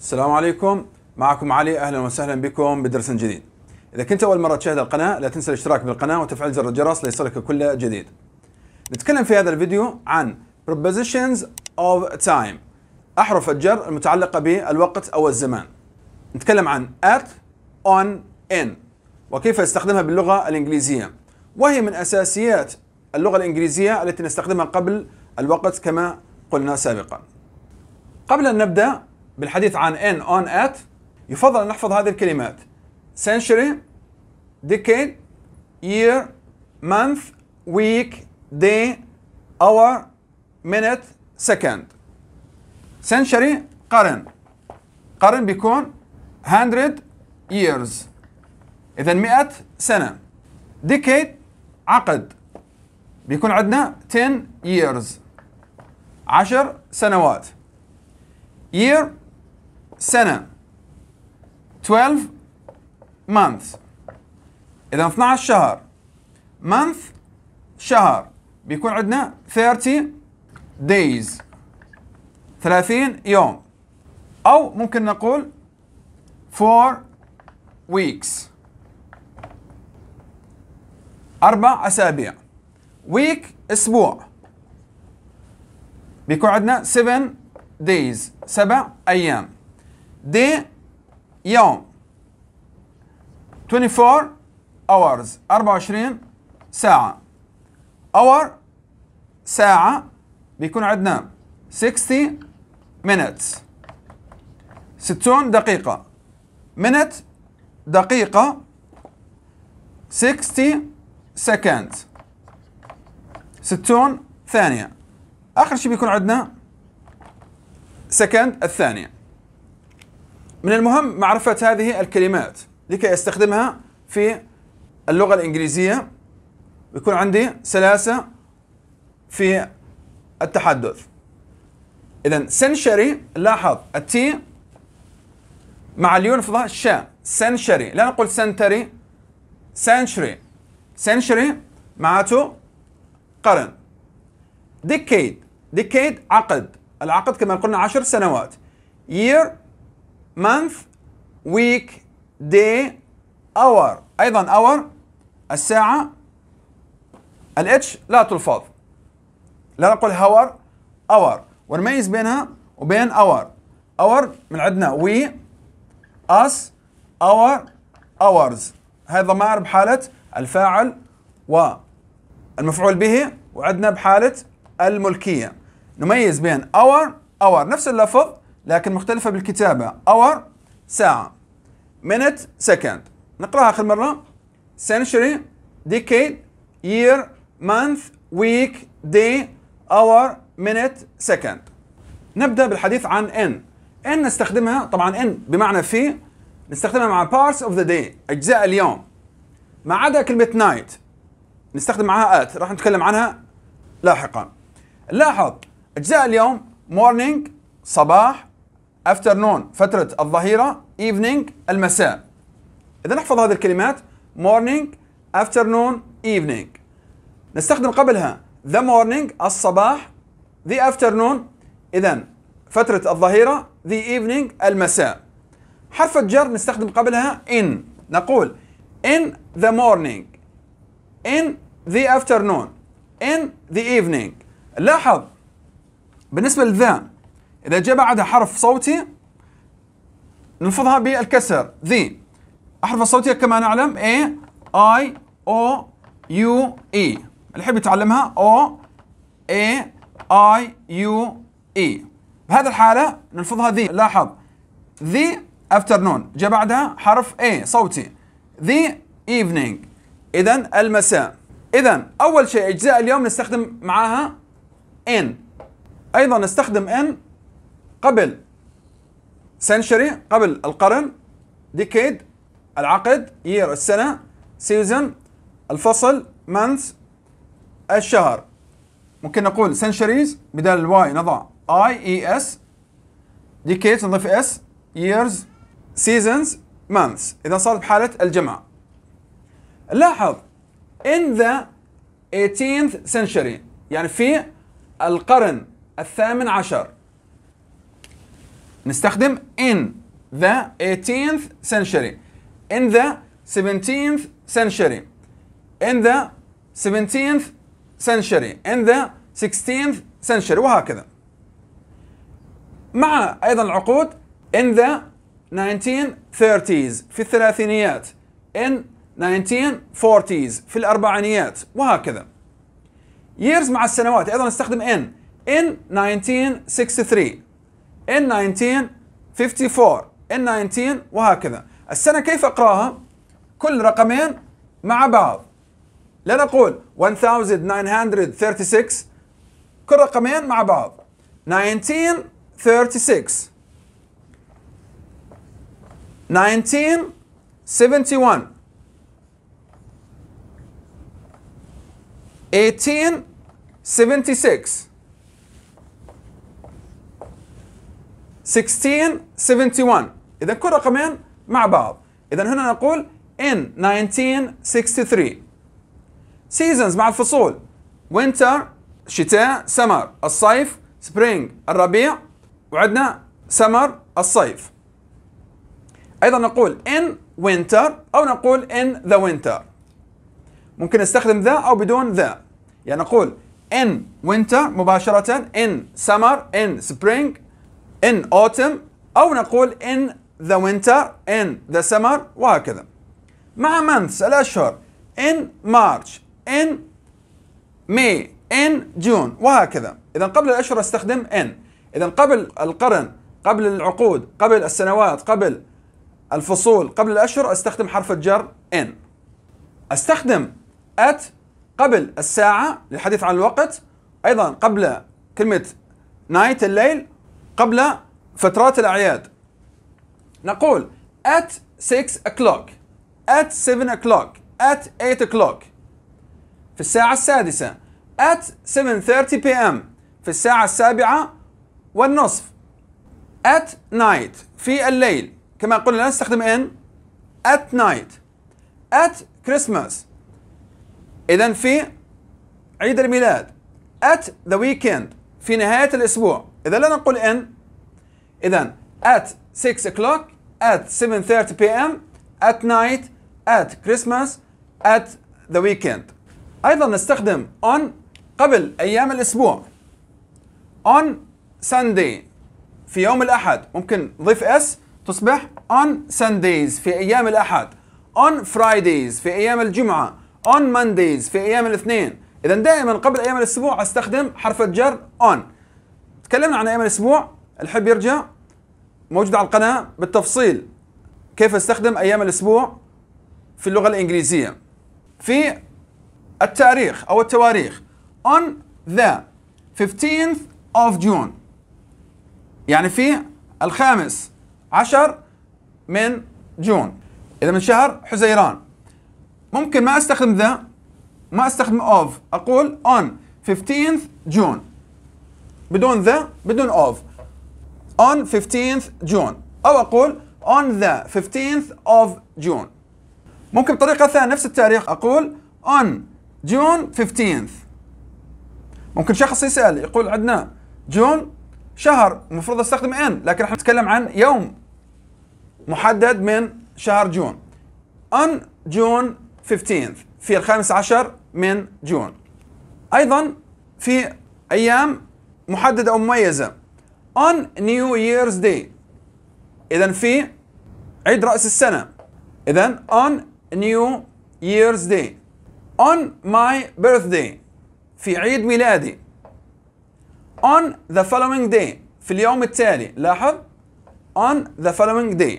السلام عليكم معكم علي اهلا وسهلا بكم بدرس جديد اذا كنت اول مره تشاهد القناه لا تنسى الاشتراك بالقناه وتفعيل زر الجرس ليصلك كل جديد نتكلم في هذا الفيديو عن prepositions of time احرف الجر المتعلقه بالوقت او الزمان نتكلم عن at on in وكيف استخدمها باللغه الانجليزيه وهي من اساسيات اللغه الانجليزيه التي نستخدمها قبل الوقت كما قلنا سابقا قبل ان نبدا بالحديث عن in on at يفضل أن نحفظ هذه الكلمات century decade year month week day hour minute second century قرن قرن بيكون 100 years اذا 100 سنه decade عقد بيكون عندنا 10 years 10 سنوات year سنة 12 month إذا 12 شهر month شهر بيكون عندنا 30 days 30 يوم أو ممكن نقول 4 weeks أربع أسابيع week أسبوع بيكون عندنا 7 days سبع أيام دي يوم 24 hours 24 ساعة hour ساعة بيكون عندنا 60 minutes 60 دقيقة minute دقيقة 60 seconds 60 ثانية آخر شيء بيكون عندنا second الثانية من المهم معرفة هذه الكلمات لكي أستخدمها في اللغة الإنجليزية ويكون عندي سلاسة في التحدث إذا century لاحظ التي مع اليون في ظهر الشاء لا نقول سنتري سنشري سنشري معناته قرن decade decade عقد العقد كما قلنا عشر سنوات year month week day hour أيضا hour الساعة الاتش لا تلفظ لا نقول hour hour ونميز بينها وبين hour hour من عندنا وي اس our hours هذا ضمائر بحالة الفاعل و المفعول به وعندنا بحالة الملكية نميز بين our our نفس اللفظ لكن مختلفة بالكتابة hour ساعة minute second نقراها آخر مرة century decade year month week day hour minute second نبدأ بالحديث عن n n نستخدمها طبعا n بمعنى في نستخدمها مع parts of the day أجزاء اليوم ما عدا كلمة night نستخدم معها at راح نتكلم عنها لاحقا لاحظ أجزاء اليوم morning صباح afternoon فترة الظهيرة evening المساء إذا نحفظ هذه الكلمات morning afternoon evening نستخدم قبلها the morning الصباح the afternoon إذا فترة الظهيرة the evening المساء حرف الجر نستخدم قبلها in نقول in the morning in the afternoon in the evening لاحظ بالنسبة للذا إذا جاء بعدها حرف صوتي نلفظها بالكسر ذي أحرف الصوتية كما نعلم A I O U E اللي يحب يتعلمها O A I U E بهذه الحالة نلفظها ذي لاحظ ذي afternoon جاء بعدها حرف A صوتي ذي evening إذا المساء إذا أول شيء أجزاء اليوم نستخدم معاها إن أيضا نستخدم إن قبل سنشري قبل القرن ديكيد العقد يير السنة سيزن الفصل مانث الشهر ممكن نقول سنشريز بدل الواي نضع اي اي اس ديكيد نضيف اس ييرز سيزونز مانثس اذا صارت بحاله الجمع لاحظ in the 18th century يعني في القرن الثامن عشر نستخدم in the 18th century in the 17th century in the 17th century in the 16th century وهكذا مع أيضا العقود in the 1930s في الثلاثينيات in 1940s في الأربعينيات وهكذا years مع السنوات أيضا نستخدم in in 1963 in 1954 in 19 وهكذا السنة كيف أقرأها؟ كل رقمين مع بعض لا نقول 1936 كل رقمين مع بعض 1936 1971 1876 1671 إذا كل رقمين مع بعض إذا هنا نقول in 1963 seasons مع الفصول winter شتاء summer الصيف spring الربيع وعندنا summer الصيف أيضا نقول in winter أو نقول in the winter ممكن نستخدم ذا أو بدون ذا يعني نقول in winter مباشرة in summer in spring in autumn أو نقول in the winter in the summer وهكذا مع months الأشهر in March in May in June وهكذا إذا قبل الأشهر أستخدم in إذا قبل القرن قبل العقود قبل السنوات قبل الفصول قبل الأشهر أستخدم حرف الجر in أستخدم at قبل الساعة للحديث عن الوقت أيضا قبل كلمة night الليل قبل فترات الأعياد نقول at 6 o'clock at 7 o'clock at 8 o'clock في الساعة السادسة at 7.30 p.m. في الساعة السابعة والنصف at night في الليل كما قلنا نستخدم in at night at Christmas إذا في عيد الميلاد at the weekend في نهاية الأسبوع إذا لا نقول in إذا at 6 o'clock at 7:30 p.m. at night at Christmas at the weekend أيضا نستخدم on قبل أيام الأسبوع on Sunday في يوم الأحد ممكن ضيف s تصبح on Sundays في أيام الأحد on Fridays في أيام الجمعة on Mondays في أيام الاثنين إذا دائما قبل أيام الأسبوع أستخدم حرف الجر on تكلمنا عن ايام الاسبوع الحب يرجع موجود على القناه بالتفصيل كيف استخدم ايام الاسبوع في اللغه الانجليزيه في التاريخ او التواريخ on the 15th of June يعني في الخامس عشر من جون اذا من شهر حزيران ممكن ما استخدم ذا ما استخدم of اقول on 15th June بدون ذا بدون اوف on 15th June او اقول on the 15th of June ممكن بطريقه ثانيه نفس التاريخ اقول on June 15th ممكن شخص يسال يقول عندنا جون شهر المفروض استخدم ان لكن احنا نتكلم عن يوم محدد من شهر جون on June 15th في الخامس عشر من جون ايضا في ايام محدده او مميزه on New Year's Day اذا في عيد راس السنه اذا on New Year's Day on my birthday في عيد ميلادي on the following day في اليوم التالي لاحظ on the following day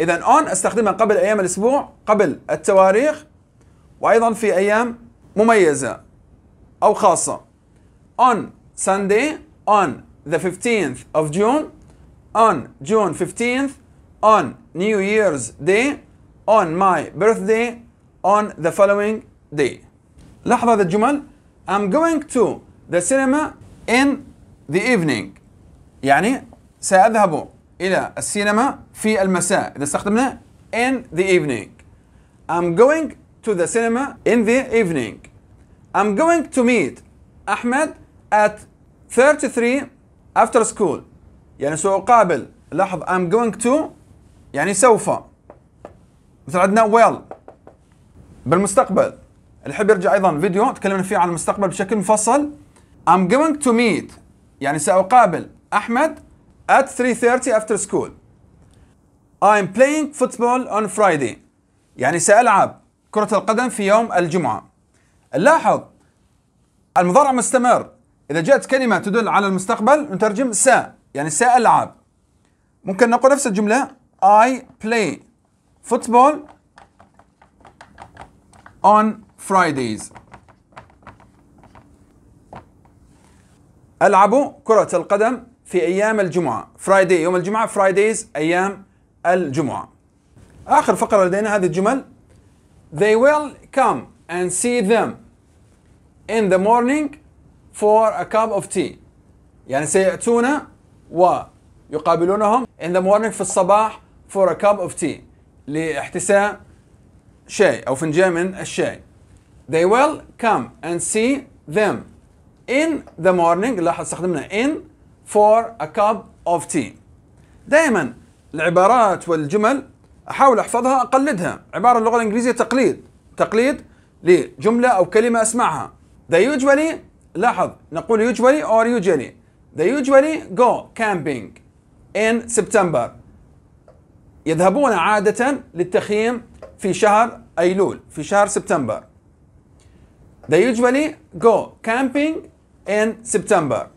اذا on استخدمها قبل ايام الاسبوع قبل التواريخ وايضا في ايام مميزه او خاصه on Sunday on the 15th of June, on June 15th, on New Year's Day, on my birthday, on the following day. لحظة الجمل I'm going to the cinema in the evening يعني سأذهب إلى السينما في المساء إذا استخدمنا in the evening I'm going to the cinema in the evening I'm going to meet Ahmed. at 33 after school يعني سأقابل لاحظ I'm going to يعني سوف مثل عندنا well بالمستقبل اللي يحب يرجع أيضا فيديو تكلمنا فيه عن المستقبل بشكل مفصل I'm going to meet يعني سأقابل أحمد at 3.30 after school I'm playing football on Friday يعني سألعب كرة القدم في يوم الجمعة لاحظ المضارع مستمر إذا جاءت كلمة تدل على المستقبل نترجم سا يعني سا ألعب ممكن نقول نفس الجملة I play football on Fridays ألعب كرة القدم في أيام الجمعة Friday يوم الجمعة Fridays أيام الجمعة آخر فقرة لدينا هذه الجمل They will come and see them in the morning for a cup of tea يعني سيأتون ويقابلونهم in the morning في الصباح for a cup of tea لاحتساء شاي أو فنجان من الشاي they will come and see them in the morning لاحظ استخدمنا in for a cup of tea دائما العبارات والجمل احاول احفظها اقلدها عباره اللغه الانجليزيه تقليد تقليد لجمله او كلمه اسمعها they usually لاحظ نقول usually or usually they usually go camping in September يذهبون عادة للتخييم في شهر أيلول في شهر سبتمبر They usually go camping in September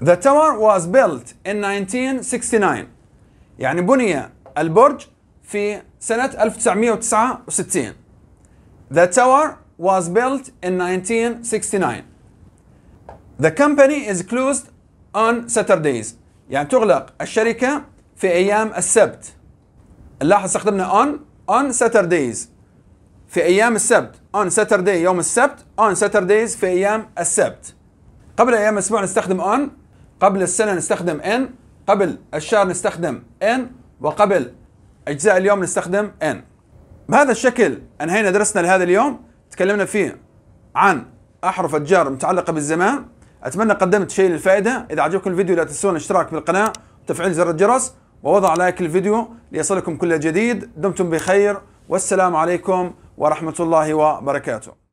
The tower was built in 1969 يعني بني البرج في سنة 1969 The tower was built in 1969. The company is closed on Saturdays. يعني تغلق الشركة في أيام السبت. نلاحظ استخدمنا on on Saturdays في أيام السبت. on Saturday يوم السبت. on Saturdays في أيام السبت. قبل أيام الأسبوع نستخدم on. قبل السنة نستخدم in. قبل الشهر نستخدم in. وقبل أجزاء اليوم نستخدم in. بهذا الشكل أنهينا درسنا لهذا اليوم. تكلمنا فيه عن أحرف الجر متعلقة بالزمان أتمنى قدمت شيء للفائدة إذا عجبكم الفيديو لا تنسون الاشتراك بالقناة وتفعيل زر الجرس ووضع لايك للفيديو ليصلكم كل جديد دمتم بخير والسلام عليكم ورحمة الله وبركاته